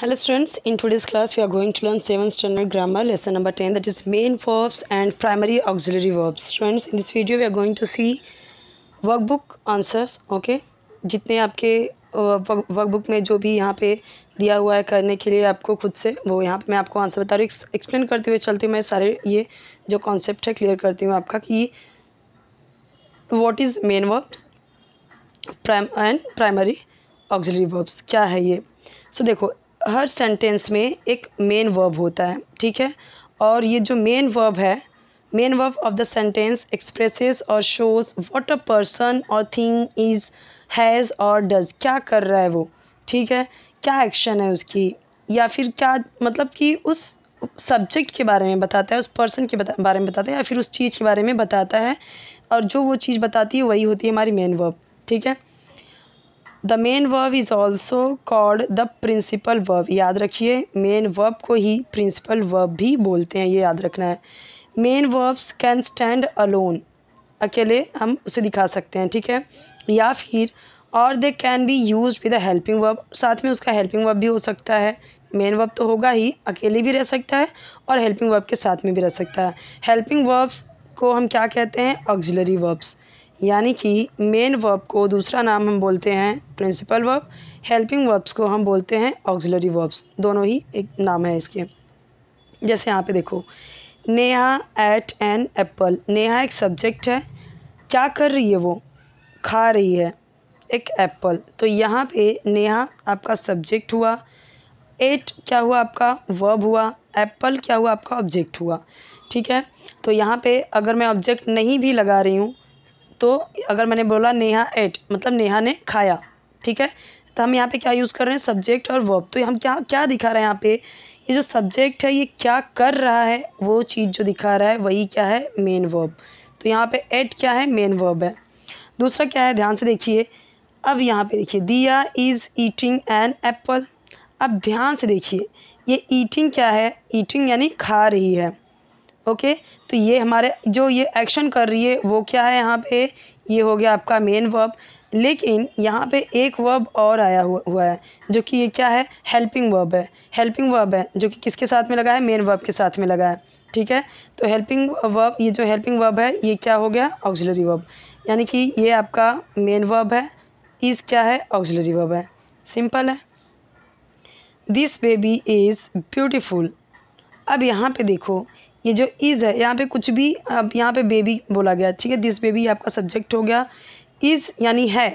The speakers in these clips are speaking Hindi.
hello students in today's class we are going to learn 7th standard grammar lesson number 10 that is main verbs and primary auxiliary verbs students in this video we are going to see workbook answers okay जितने आपके वर्कबुक में जो भी यहाँ पे दिया हुआ है करने के लिए आपको खुद से वो यहाँ पे मैं आपको आंसर बता रही हूँ एक्सप्लेन करते हुए चलते हुए मैं सारे ये जो कॉन्सेप्ट है क्लियर करती हूँ आपका कि what is main verbs prime and primary auxiliary verbs क्या है ये सो so, देखो हर सेंटेंस में एक मेन वर्ब होता है ठीक है और ये जो मेन वर्ब है main verb of the sentence expresses और शोज व्हाट अ पर्सन और थिंग इज़ हैज़ और डज क्या कर रहा है वो ठीक है क्या एक्शन है उसकी या फिर क्या मतलब कि उस सब्जेक्ट के बारे में बताता है उस पर्सन के बारे में बताता है या फिर उस चीज़ के बारे में बताता है और जो वो चीज़ बताती है वही होती है हमारी मेन वर्ब ठीक है the main verb is also called the principal verb याद रखिए मेन वर्ब को ही प्रिंसिपल वर्ब भी बोलते हैं ये याद रखना है main verbs can stand alone अकेले हम उसे दिखा सकते हैं ठीक है या फिर और they can be use with helping verb साथ में उसका हेल्पिंग वर्ब भी हो सकता है मेन वर्ब तो होगा ही अकेले भी रह सकता है और हेल्पिंग वर्ब के साथ में भी रह सकता है हेल्पिंग वर्ब्स को हम क्या कहते हैं ऑक्जिलरी वर्ब्स यानी कि मेन वर्ब को दूसरा नाम हम बोलते हैं प्रिंसिपल वर्ब हेल्पिंग वर्ब्स को हम बोलते हैं ऑक्सिलरी वर्ब्स दोनों ही एक नाम है इसके जैसे यहाँ पे देखो Neha ate an apple Neha एक सब्जेक्ट है क्या कर रही है वो खा रही है एक एप्पल तो यहाँ पे नेहा आपका सब्जेक्ट हुआ एट क्या हुआ आपका वर्ब हुआ एप्पल क्या हुआ आपका ऑब्जेक्ट हुआ ठीक है तो यहाँ पे अगर मैं ऑब्जेक्ट नहीं भी लगा रही हूँ तो अगर मैंने बोला नेहा एट मतलब नेहा ने खाया ठीक है तो हम यहाँ पे क्या यूज़ कर रहे हैं सब्जेक्ट और वर्ब तो हम क्या क्या दिखा रहे हैं यहाँ पे ये जो सब्जेक्ट है ये क्या कर रहा है वो चीज़ जो दिखा रहा है वही क्या है मेन वर्ब तो यहाँ पे एट क्या है मेन वर्ब है दूसरा क्या है ध्यान से देखिए अब यहाँ पे देखिए दिया इज़ ईटिंग एन एप्पल अब ध्यान से देखिए ये ईटिंग क्या है ईटिंग यानी खा रही है ओके तो ये हमारे जो ये एक्शन कर रही है वो क्या है यहाँ पे ये हो गया आपका मेन वर्ब लेकिन यहाँ पे एक वर्ब और आया हुआ हुआ है जो कि ये क्या है हेल्पिंग वर्ब है हेल्पिंग वर्ब है जो कि किसके साथ में लगा है मेन वर्ब के साथ में लगा है ठीक है तो हेल्पिंग वर्ब ये जो हेल्पिंग वर्ब है ये क्या हो गया ऑक्सिलरी वर्ब यानी कि ये आपका मेन वर्ब है इस क्या है ऑक्सिलरी वर्ब है सिंपल है दिस बेबी इज़ ब्यूटिफुल अब यहाँ पे देखो ये जो इज़ है यहाँ पे कुछ भी अब यहाँ पे बेबी बोला गया ठीक है दिस बेबी आपका सब्जेक्ट हो गया इज़ यानी है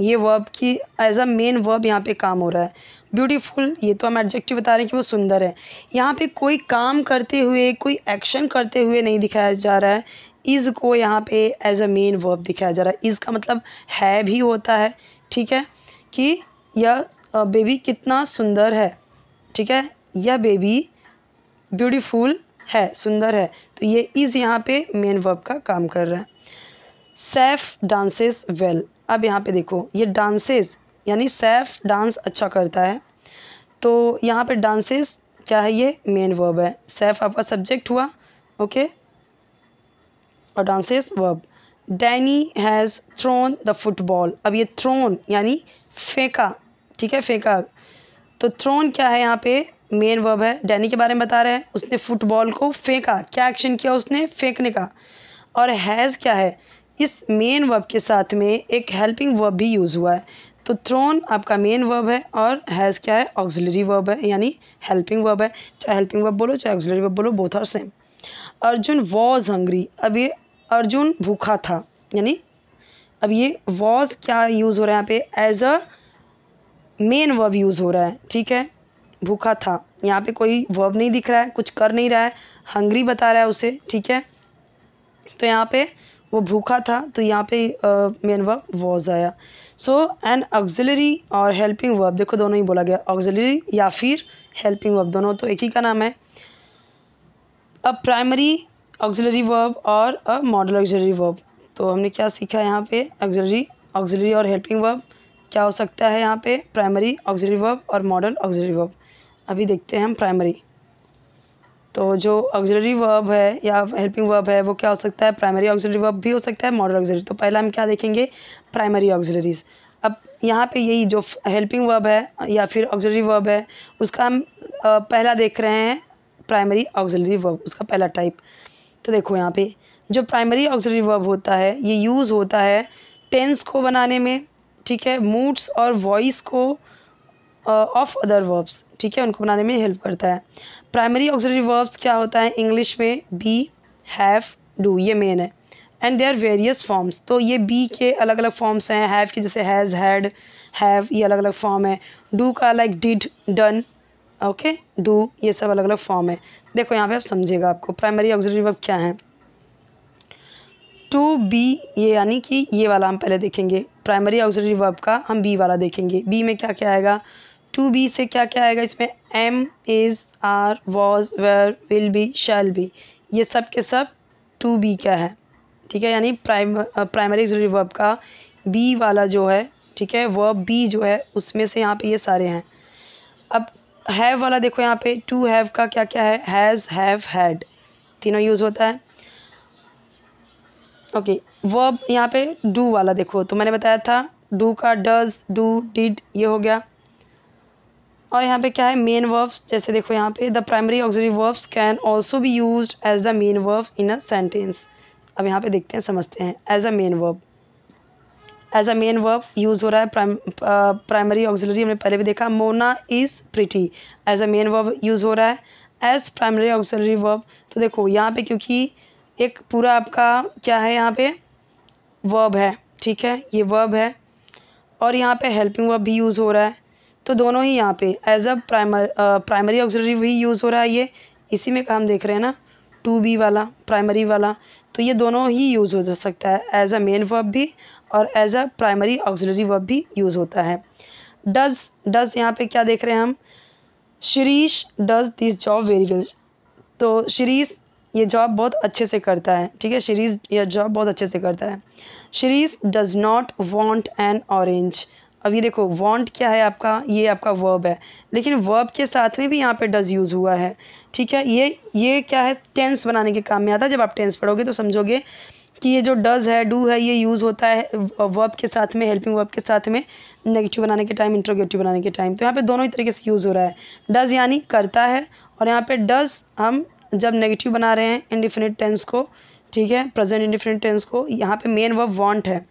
ये वर्ब की एज अ मेन वर्ब यहाँ पे काम हो रहा है ब्यूटीफुल ये तो हम एडजेक्टिव बता रहे हैं कि वो सुंदर है यहाँ पे कोई काम करते हुए कोई एक्शन करते हुए नहीं दिखाया जा रहा है इज़ को यहाँ पे एज अ मेन वर्ब दिखाया जा रहा है इज़ का मतलब है भी होता है ठीक है कि यह बेबी कितना सुंदर है ठीक है यह बेबी ब्यूटीफुल है सुंदर है तो ये इज़ यहाँ पे मेन वर्ब का काम कर रहा है सैफ डांसेस वेल अब यहाँ पे देखो ये डांसेस यानी सैफ डांस अच्छा करता है तो यहाँ पे डांसेस क्या है ये मेन वर्ब है सैफ आपका सब्जेक्ट हुआ ओके और dances verb Danny has thrown the football अब ये थ्रोन यानी फेंका ठीक है फेंका तो थ्रोन क्या है यहाँ पे मेन वर्ब है डैनी के बारे में बता रहे हैं उसने फुटबॉल को फेंका क्या एक्शन किया उसने फेंकने का और हैज़ क्या है इस मेन वर्ब के साथ में एक हेल्पिंग वर्ब भी यूज़ हुआ है तो थ्रोन आपका मेन वर्ब है और हैज़ क्या है ऑक्सिलरी वर्ब है यानी हेल्पिंग वर्ब है चाहे हेल्पिंग वर्ब बोलो चाहे ऑक्सिलरी वर्ब बोलो both are same Arjun was hungry अब ये अर्जुन भूखा था यानी अब ये वॉज क्या यूज़ हो रहा है यहाँ पे as a main verb use हो रहा है ठीक है भूखा था यहाँ पे कोई वर्ब नहीं दिख रहा है कुछ कर नहीं रहा है हंग्री बता रहा है उसे ठीक है तो यहाँ पे वो भूखा था तो यहाँ पे मेन वर्ब वॉज आया सो एन ऑक्सिलरी और हेल्पिंग वर्ब देखो दोनों ही बोला गया ऑक्सिलरी या फिर हेल्पिंग वर्ब दोनों तो एक ही का नाम है अ प्राइमरी ऑक्सिलरी वर्ब और अ मॉडल ऑक्सिलरी वर्ब तो हमने क्या सीखा यहाँ पे ऑक्सिलरी ऑक्सिलरी और हेल्पिंग वर्ब क्या हो सकता है यहाँ पे प्राइमरी ऑक्सिलरी वर्ब और मॉडल ऑक्सिलरी वर्ब अभी देखते हैं हम प्राइमरी तो जो ऑक्जरी वर्ब है या हेल्पिंग वर्ब है वो क्या हो सकता है प्राइमरी ऑक्जरी वर्ब भी हो सकता है मॉडल ऑक्जरी तो पहला हम क्या देखेंगे प्राइमरी ऑक्जरीज अब यहाँ पे यही जो हेल्पिंग वर्ब है या फिर ऑक्जरी वर्ब है उसका हम पहला देख रहे हैं प्राइमरी ऑक्जरी वर्ब उसका पहला टाइप तो देखो यहाँ पे जो प्राइमरी ऑक्जरी वर्ब होता है ये यूज़ होता है टेंस को बनाने में ठीक है मूड्स और वॉइस को ऑफ अदर वर्ब्स ठीक है उनको बनाने में हेल्प करता है प्राइमरी ऑक्सिलरी वर्ब्स क्या होता है इंग्लिश में बी हैव डू ये मेन है and they are various forms तो ये बी के अलग अलग फॉर्म्स हैं हैव के जैसे हैज़ हैड हैव ये अलग अलग फॉर्म है डू का like did done okay do ये सब अलग अलग फॉर्म है देखो यहाँ पे आप समझेगा आपको प्राइमरी ऑक्सिलरी वर्ब क्या है टू बी ये यानी कि ये वाला हम पहले देखेंगे प्राइमरी ऑक्सिलरी वर्ब का हम बी वाला देखेंगे बी में क्या क्या आएगा टू बी से क्या क्या आएगा इसमें am is are was were will be shall be ये सब के सब टू बी का है ठीक है यानी प्राइम प्राइमरी ऑक्सिलरी वर्ब का बी वाला जो है ठीक है वर्ब बी जो है उसमें से यहाँ पे ये सारे हैं अब हैव वाला देखो यहाँ पे टू हैव का क्या क्या है हैज़ हैव हैड तीनों यूज़ होता है ओके वर्ब यहाँ पे डू वाला देखो तो मैंने बताया था डू का डज डू डिड ये हो गया और यहाँ पे क्या है मेन वर्ब्स जैसे देखो यहाँ पे the primary auxiliary verbs can also be use as the main verb in a sentence अब यहाँ पे देखते हैं समझते हैं as a main verb as a main verb use हो रहा है प्राइमरी ऑक्सिलरी हमने पहले भी देखा Mona is pretty as a main verb use हो रहा है एज प्राइमरी ऑक्सिलरी वर्ब तो देखो यहाँ पे क्योंकि एक पूरा आपका क्या है यहाँ पे वर्ब है ठीक है ये वर्ब है और यहाँ पे हेल्पिंग वर्ब भी यूज़ हो रहा है तो दोनों ही यहाँ पे as a primer primary auxiliary भी यूज़ हो रहा है ये इसी में काम देख रहे हैं ना टू बी वाला प्राइमरी वाला तो ये दोनों ही यूज़ हो जा सकता है एज अ मेन वर्ब भी और as a primary auxiliary verb भी यूज़ होता है डज डज यहाँ पे क्या देख रहे हैं हम Shirish does this job very well तो शीरीश ये जॉब बहुत अच्छे से करता है ठीक है शीरीश यह जॉब बहुत अच्छे से करता है Shirish does not want an orange अब ये देखो वॉन्ट क्या है आपका ये आपका वर्ब है लेकिन वर्ब के साथ में भी यहाँ पे डज यूज़ हुआ है ठीक है ये ये क्या है टेंस बनाने के काम में आता है जब आप टेंस पढ़ोगे तो समझोगे कि ये जो डज है डू है ये यूज़ होता है वर्ब के साथ में हेल्पिंग वर्ब के साथ में नेगेटिव बनाने के टाइम इंट्रोगेटिव बनाने के टाइम तो यहाँ पर दोनों ही तरीके से यूज़ हो रहा है डज यानी करता है और यहाँ पर डज हम जब नेगेटिव बना रहे हैं इनडिफिनिट टेंस को ठीक है प्रेजेंट इंडिफिनिट टेंस को यहाँ पर मेन वर्ब वॉन्ट है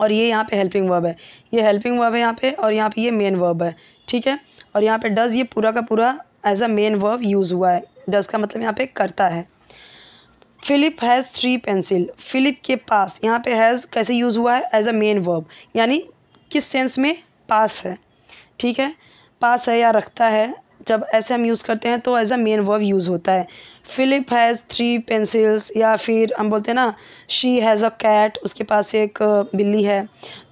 और ये यहाँ पे हेल्पिंग वर्ब है ये हेल्पिंग वर्ब है यहाँ पे और यहाँ पे ये मेन वर्ब है ठीक है और यहाँ पे डज़ ये पूरा का पूरा as a main verb use हुआ है डज़ का मतलब यहाँ पे करता है Philip has three pencil Philip के पास यहाँ पे हैज़ कैसे यूज़ हुआ है एज अ मेन वर्ब यानी किस सेंस में पास है ठीक है पास है या रखता है जब ऐसे हम यूज़ करते हैं तो as a main verb use होता है फ़िलिप हैज़ थ्री पेंसिल्स या फिर हम बोलते हैं ना शी हैज़ अ कैट उसके पास एक बिल्ली है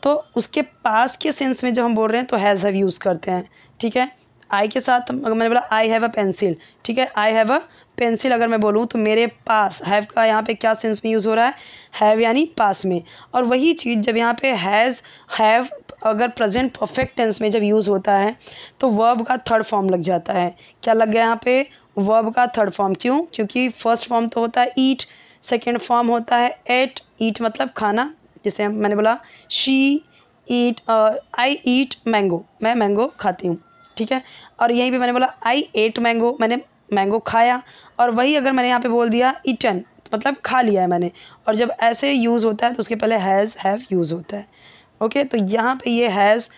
तो उसके पास के सेंस में जब हम बोल रहे हैं तो हैज़ हैव यूज़ करते हैं ठीक है आई के साथ मैंने बोला आई हैव अ पेंसिल ठीक है आई हैव अ पेंसिल अगर मैं बोलूँ तो मेरे पास हैव का यहाँ पे क्या सेंस में यूज़ हो रहा है हैव यानी पास में और वही चीज़ जब यहाँ पे हैज़ हैव अगर प्रेजेंट परफेक्ट टेंस में जब यूज़ होता है तो वर्ब का थर्ड फॉर्म लग जाता है क्या लग गया यहाँ पे वर्ब का थर्ड फॉर्म क्यों क्योंकि फर्स्ट फॉर्म तो होता है ईट सेकेंड फॉर्म होता है एट ईट मतलब खाना जैसे मैंने बोला she eat I eat mango मैं मैंगो खाती हूँ ठीक है और यहीं पे मैंने बोला आई एट मैंगो मैंने मैंगो खाया और वही अगर मैंने यहाँ पे बोल दिया ईटन तो मतलब खा लिया है मैंने और जब ऐसे यूज़ होता है तो उसके पहले हैज़ हैव यूज़ होता है ओके तो यहाँ पे ये हैज़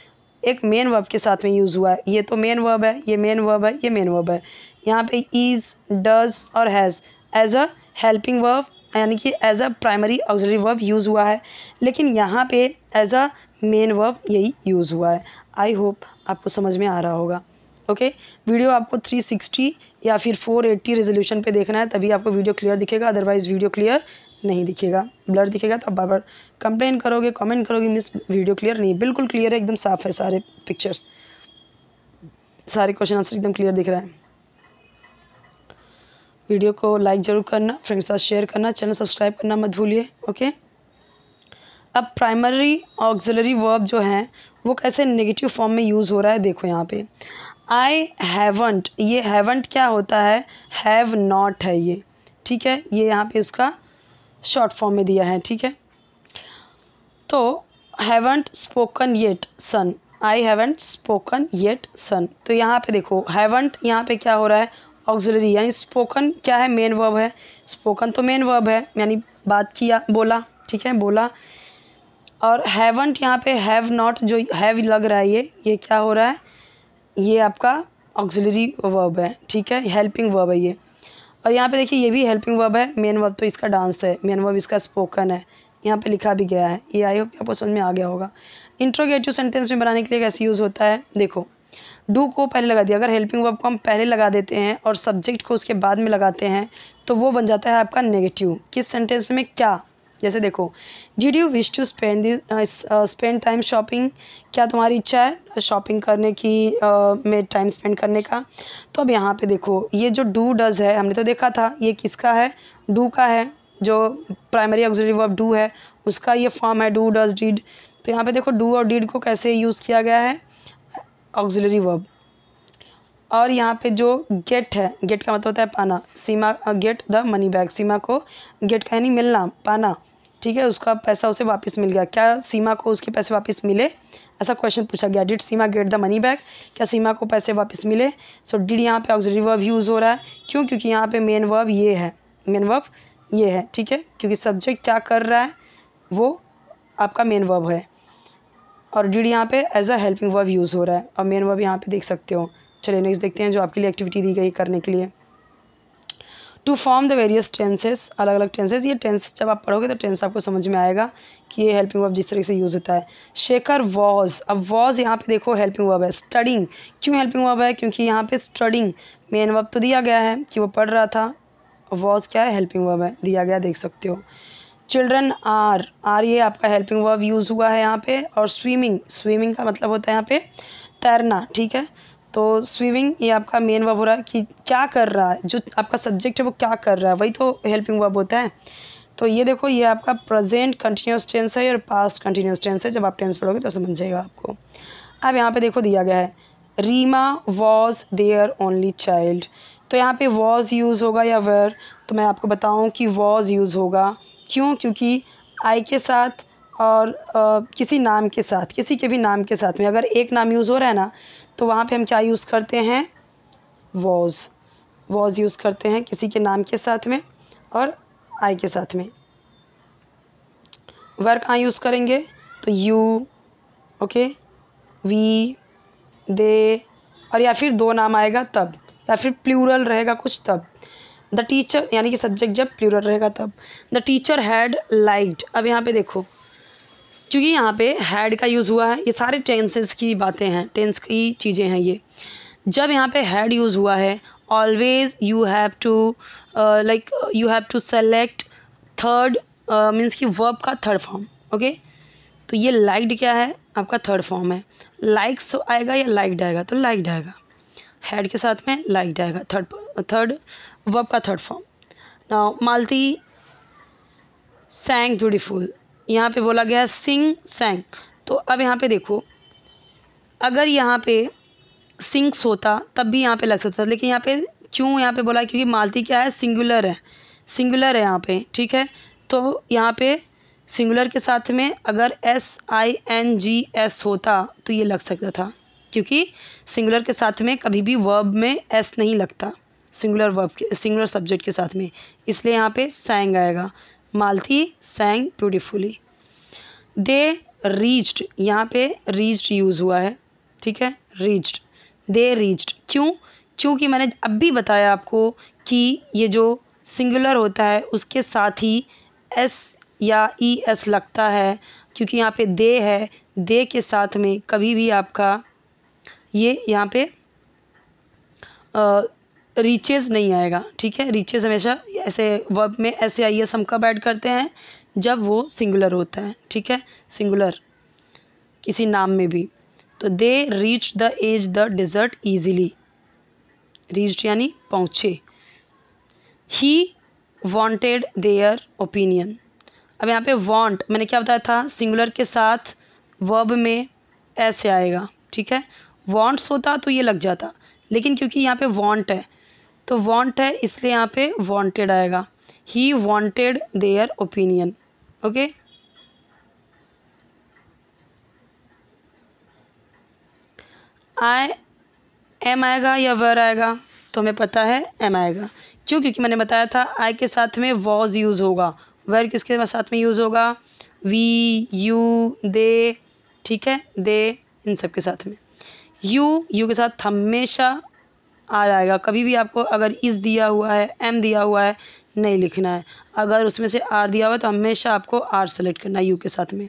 एक मेन वर्ब के साथ में यूज़ हुआ है ये तो मेन वर्ब है ये मेन वर्ब है ये मेन वर्ब है यहाँ पे इज़ डज और has as a helping verb यानी कि as a primary auxiliary verb use हुआ है लेकिन यहाँ पे एज अ मेन वर्ब यही यूज़ हुआ है आई होप आपको समझ में आ रहा होगा ओके okay? वीडियो आपको 360 या फिर 480 रेजोल्यूशन पर देखना है तभी आपको वीडियो क्लियर दिखेगा अदरवाइज़ वीडियो क्लियर नहीं दिखेगा ब्लर दिखेगा तो आप बार बार कंप्लेन करोगे कमेंट करोगे मिस वीडियो क्लियर नहीं बिल्कुल क्लियर है एकदम साफ है सारे पिक्चर्स सारे क्वेश्चन आंसर एकदम क्लियर दिख रहा है वीडियो को लाइक ज़रूर करना फ्रेंड्स के साथ शेयर करना चैनल सब्सक्राइब करना मत भूलिए ओके अब प्राइमरी ऑक्सिलरी वर्ब जो है वो कैसे नेगेटिव फॉर्म में यूज़ हो रहा है देखो यहाँ पे आई हैवंट ये हैवंट क्या होता है हैव नॉट है ये ठीक है ये यहाँ पे उसका शॉर्ट फॉर्म में दिया है ठीक है तो haven't spoken yet son I haven't spoken yet son तो यहाँ पे देखो हैवेंट यहाँ पे क्या हो रहा है ऑक्सिलरी यानी स्पोकन क्या है मेन वर्ब है स्पोकन तो मेन वर्ब है यानी बात किया बोला ठीक है बोला और हैवंट यहाँ पे हैव नॉट जो हैव लग रहा है ये ये क्या हो रहा है ये आपका ऑक्सिलरी वर्ब है ठीक है हेल्पिंग वर्ब है ये और यहाँ पे देखिए ये भी हेल्पिंग वर्ब है मेन वर्ब तो इसका डांस है मेन वर्ब इसका स्पोकन है यहाँ पे लिखा भी गया है ये आई होप आपको समझ में आ गया होगा इंट्रोगेटिव सेंटेंस में बनाने के लिए कैसे यूज़ होता है देखो डू को पहले लगा दिया अगर हेल्पिंग वर्ब को हम पहले लगा देते हैं और सब्जेक्ट को उसके बाद में लगाते हैं तो वो बन जाता है आपका नेगेटिव किस सेंटेंस में क्या जैसे देखो did you wish to spend spend time shopping क्या तुम्हारी इच्छा है शॉपिंग uh, करने की uh, में टाइम स्पेंड करने का तो अब यहाँ पे देखो ये जो डू डज है हमने तो देखा था ये किसका है डू का है जो प्राइमरी ऑक्सिलरी वर्ब डू है उसका ये फॉर्म है डू डज डीड तो यहाँ पे देखो डू और डीड को कैसे यूज़ किया गया है ऑक्सिलरी वर्ब और यहाँ पे जो गेट है गेट का मतलब होता है पाना Seema get the money bag Seema को गेट का यानी मिलना पाना ठीक है उसका पैसा उसे वापस मिल गया क्या सीमा को उसके पैसे वापस मिले ऐसा क्वेश्चन पूछा गया did Seema get the money back क्या सीमा को पैसे वापस मिले सो डिड यहाँ पे ऑक्सरी वर्ब यूज़ हो रहा है क्यों क्योंकि यहाँ पे मेन वर्ब ये है मेन वर्ब ये है ठीक है क्योंकि सब्जेक्ट क्या कर रहा है वो आपका मेन वर्ब है और डिड यहाँ पे as a helping verb use हो रहा है और मेन वर्ब यहाँ पे देख सकते हो चलिए नेक्स्ट देखते हैं जो आपके लिए एक्टिविटी दी गई करने के लिए to form the various tenses अलग अलग टेंसेस ये टेंस जब आप पढ़ोगे तो टेंस आपको समझ में आएगा कि ये हेल्पिंग वर्ब जिस तरीके से यूज़ होता है शेखर वॉज अब वॉज यहाँ पे देखो हेल्पिंग वर्ब है स्टडिंग क्यों हेल्पिंग वर्ब है क्योंकि यहाँ पे स्टडिंग मेन वर्ब तो दिया गया है कि वो पढ़ रहा था वॉज क्या है हेल्पिंग वर्ब है दिया गया देख सकते हो चिल्ड्रन आर आर ये आपका हेल्पिंग वर्ब यूज़ हुआ है यहाँ पे और स्विमिंग स्विमिंग का मतलब होता है यहाँ पे तैरना ठीक है तो स्विमिंग ये आपका मेन वर्ब हो रहा है कि क्या कर रहा है जो आपका सब्जेक्ट है वो क्या कर रहा है वही तो हेल्पिंग वर्ब होता है तो ये देखो ये आपका प्रेजेंट कंटिन्यूस टेंस है और पास्ट कंटिन्यूस टेंस है जब आप टेंस पढ़ोगे तो समझ जाएगा आपको अब यहाँ पे देखो दिया गया है Reema was their only child तो यहाँ पे वॉज यूज़ होगा या वेर तो मैं आपको बताऊँ कि वॉज यूज़ होगा क्यों क्योंकि आई के साथ और आ, किसी नाम के साथ किसी के भी नाम के साथ में अगर एक नाम यूज़ हो रहा है ना तो वहाँ पे हम क्या यूज़ करते हैं वॉज वॉज यूज़ करते हैं किसी के नाम के साथ में और आई के साथ में वर्क कहाँ यूज़ करेंगे तो यू ओके वी दे और या फिर दो नाम आएगा तब या फिर प्लूरल रहेगा कुछ तब द टीचर यानी कि सब्जेक्ट जब प्लूरल रहेगा तब द टीचर हैड लाइक्ड अब यहाँ पे देखो क्योंकि यहाँ पे हैड का यूज़ हुआ है ये सारे टेंसेस की बातें हैं टेंस की चीज़ें हैं ये जब यहाँ पे हैड यूज़ हुआ है always you have to like you have to select third means कि वर्ब का थर्ड फॉर्म ओके तो ये लाइक्ड क्या है आपका थर्ड फॉर्म है लाइक्स आएगा या लाइक्ड आएगा तो लाइक्ड आएगा हैड के साथ में लाइक्ड आएगा थर्ड थर्ड वर्ब का third form now Malti sang beautiful यहाँ पे बोला गया है सिंग सैंग तो अब यहाँ पे देखो अगर यहाँ पे सिंक्स होता तब भी यहाँ पे लग सकता लेकिन यहाँ पे क्यों यहाँ पे बोला क्योंकि मालती क्या है सिंगुलर है सिंगुलर है यहाँ पे ठीक है तो यहाँ पे सिंगुलर के साथ में अगर S I N G S होता तो ये लग सकता था क्योंकि सिंगुलर के साथ में कभी भी वर्ब में एस नहीं लगता सिंगुलर वर्ब के सिंगुलर सब्जेक्ट के साथ में इसलिए यहाँ पे सैंग आएगा मालती सैंग ब्यूटिफुली दे रीच्ड यहाँ पे रीच्ड यूज़ हुआ है ठीक है रीच्ड दे रीच्ड क्यों क्योंकि मैंने अब भी बताया आपको कि ये जो सिंगुलर होता है उसके साथ ही एस या ई एस लगता है क्योंकि यहाँ पे दे है दे के साथ में कभी भी आपका ये यहाँ पे रीचेज़ नहीं आएगा ठीक है रीचेज़ हमेशा ऐसे वर्ब में ऐसे आई एस हम कब ऐड करते हैं जब वो सिंगुलर होता है ठीक है सिंगुलर किसी नाम में भी तो they reach the edge the desert easily reached यानी पहुँचे ही वॉन्टेड देयर ओपिनियन अब यहाँ पे वॉन्ट मैंने क्या बताया था सिंगुलर के साथ वर्ब में ऐसे आएगा ठीक है वॉन्ट्स होता तो ये लग जाता लेकिन क्योंकि यहाँ पे वॉन्ट है तो वॉन्ट है इसलिए यहाँ पे वॉन्टेड आएगा he wanted their opinion okay I am आएगा या वर आएगा तो हमें पता है एम आएगा क्यों क्योंकि मैंने बताया था आई के साथ में वॉज यूज़ होगा वर किसके साथ में यूज़ होगा वी यू दे ठीक है दे इन सब के साथ में यू यू के साथ हमेशा आ जाएगा कभी भी आपको अगर इस दिया हुआ है एम दिया हुआ है नहीं लिखना है अगर उसमें से आर दिया हुआ है तो हमेशा आपको आर सेलेक्ट करना है यू के साथ में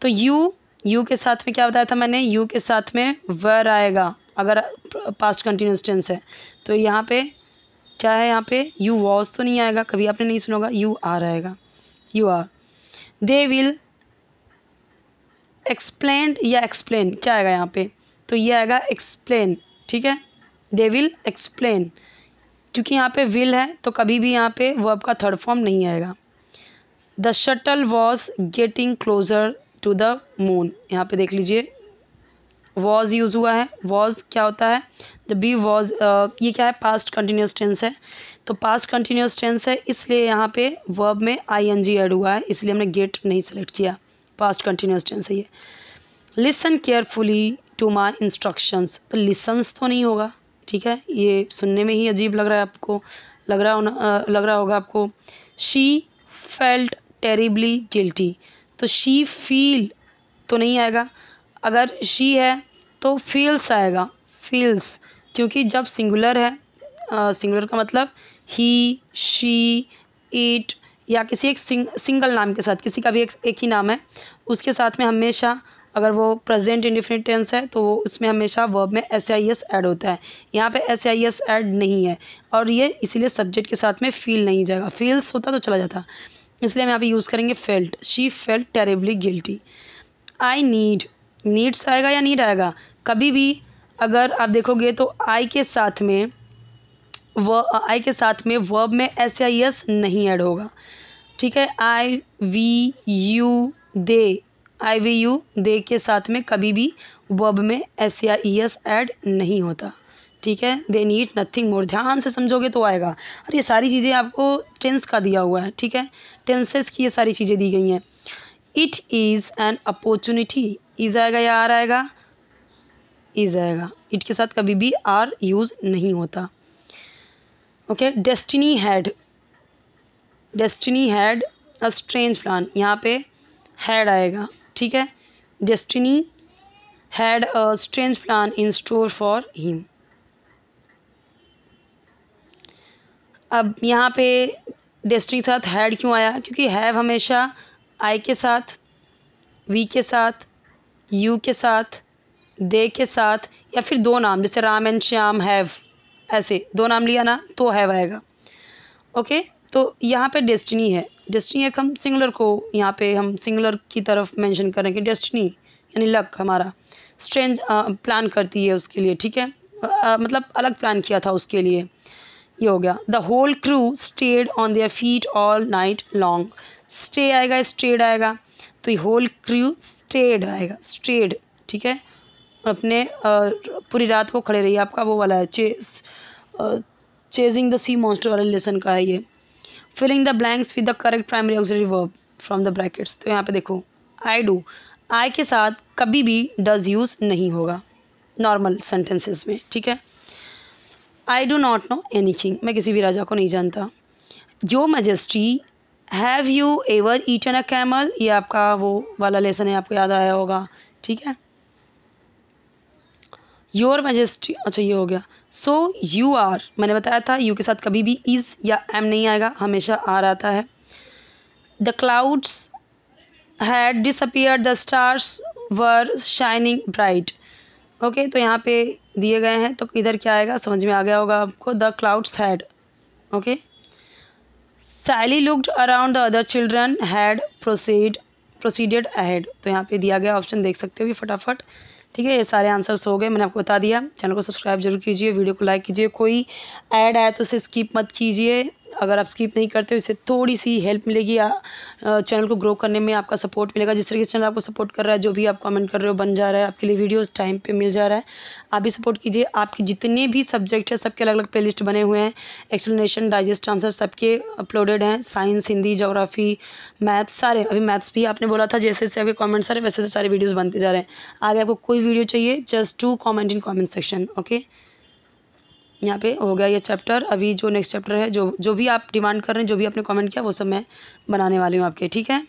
तो यू यू के साथ में क्या बताया था मैंने यू के साथ में वर आएगा अगर पास्ट कंटिन्यूस टेंस है तो यहाँ पे क्या है यहाँ पे यू वॉज तो नहीं आएगा कभी आपने नहीं सुनोगा यू आर आएगा you are they will explain या एक्सप्लेन क्या आएगा यहाँ पे तो ये आएगा एक्सप्लेन ठीक है दे विल एक्सप्लेन क्योंकि यहाँ पे विल है तो कभी भी यहाँ पे वर्ब का थर्ड फॉर्म नहीं आएगा the shuttle was getting closer to the moon यहाँ पे देख लीजिए वॉज यूज़ हुआ है वॉज क्या होता है द बी वॉज ये क्या है पास्ट कंटिन्यूस टेंस है तो पास्ट कंटिन्यूस टेंस है इसलिए यहाँ पे वर्ब में आई एन जी एड हुआ है इसलिए हमने गेट नहीं सिलेक्ट किया पास्ट कंटिन्यूस टेंस है ये listen carefully to my instructions तो लिसन्स तो नहीं होगा ठीक है ये सुनने में ही अजीब लग रहा है आपको लग रहा होना लग रहा होगा आपको शी फेल्ट टेरिबली गिल्टी तो शी फील तो नहीं आएगा अगर शी है तो फील्स आएगा फील्स क्योंकि जब सिंगुलर है सिंगुलर का मतलब ही शी इट या किसी एक सिंग, सिंगल नाम के साथ किसी का भी एक, एक ही नाम है उसके साथ में हमेशा अगर वो प्रेजेंट इंडिफिनिट टेंस है तो वो उसमें हमेशा वर्ब में एस आई एस ऐड होता है यहाँ पे एस आई एस ऐड नहीं है और ये इसीलिए सब्जेक्ट के साथ में फील नहीं जाएगा फील्स होता तो चला जाता इसलिए हम यहाँ पे यूज़ करेंगे felt she felt terribly guilty I need needs आएगा या नीड आएगा कभी भी अगर आप देखोगे तो आई के साथ में व आई के साथ में वर्ब में एस आई एस नहीं ऐड होगा ठीक है I we you they I we you they के साथ में कभी भी वर्ब में एस या ई एस एड नहीं होता ठीक है दे नीड नथिंग मोर ध्यान से समझोगे तो आएगा और ये सारी चीज़ें आपको टेंस का दिया हुआ है ठीक है टेंसेस की ये सारी चीज़ें दी गई हैं it is an opportunity is आएगा या आर आएगा इज़ आएगा इट के साथ कभी भी आर यूज़ नहीं होता okay destiny had destiny had a strange plan यहाँ पे हैड आएगा ठीक है destiny had a strange plan in store for him अब यहाँ पे डेस्टिनी के साथ हैड क्यों आया क्योंकि हैव हमेशा आई के साथ वी के साथ यू के साथ दे के साथ या फिर दो नाम जैसे राम एंड श्याम हैव ऐसे दो नाम लिया ना तो हैव आएगा ओके तो यहाँ पे डेस्टिनी है डेस्टिनी एक हम सिंगुलर को यहाँ पे हम सिंगुलर की तरफ मेंशन हैं कि डेस्टिनी यानी लक हमारा स्ट्रेंज प्लान करती है उसके लिए ठीक है आ, मतलब अलग प्लान किया था उसके लिए ये हो गया the whole crew stayed on their feet all night long stay आएगा स्टेड आएगा तो ये होल क्रू स्टेड आएगा स्टेड ठीक है अपने पूरी रात को खड़े रहिए आपका वो वाला है chase chasing the sea monster वाले लेसन का है ये filling the blanks with the correct primary auxiliary verb from the brackets तो यहाँ पे देखो आई डू आई के साथ कभी भी डज यूज़ नहीं होगा नॉर्मल सेंटेंसेस में ठीक है I do not know king मैं किसी भी राजा को नहीं जानता जो majesty have you ever an a camel ये आपका वो वाला लेसन है आपको याद आया होगा ठीक है योर मजेस्ट्री अच्छा ये हो गया सो यू आर मैंने बताया था यू के साथ कभी भी इज़ या एम नहीं आएगा हमेशा आर आता है the clouds had disappear the stars were shining bright okay तो यहाँ पे दिए गए हैं तो इधर क्या आएगा समझ में आ गया होगा आपको the clouds had okay Sally looked around the other children had proceed proceeded ahead तो यहाँ पे दिया गया ऑप्शन देख सकते हो फटाफट ठीक है ये सारे आंसर्स हो गए मैंने आपको बता दिया चैनल को सब्सक्राइब जरूर कीजिए वीडियो को लाइक कीजिए कोई ऐड आया तो उसे स्किप मत कीजिए अगर आप स्किप नहीं करते हो इससे थोड़ी सी हेल्प मिलेगी चैनल को ग्रो करने में आपका सपोर्ट मिलेगा जिस तरीके से चैनल आपको सपोर्ट कर रहा है जो भी आप कमेंट कर रहे हो बन जा रहा है आपके लिए वीडियोस टाइम पे मिल जा रहा है आप भी सपोर्ट कीजिए आपके जितने भी सब्जेक्ट है सबके अलग अलग प्ले बने हुए हैं एक्सप्लेनेशन डाइजेस्ट आंसर सबके अपलोडेड हैं साइंस हिंदी जोग्राफी मैथ्स सारे अभी मैथ्स भी आपने बोला था जैसे जैसे आपके कॉमेंट्स आ रहे वैसे वैसे सारे वीडियोज़ बनते जा रहे हैं आगे आपको कोई वीडियो चाहिए just to comment in comment section okay यहाँ पे हो गया ये चैप्टर अभी जो नेक्स्ट चैप्टर है जो जो भी आप डिमांड कर रहे हैं जो भी आपने कमेंट किया वो सब मैं बनाने वाली हूँ आपके ठीक है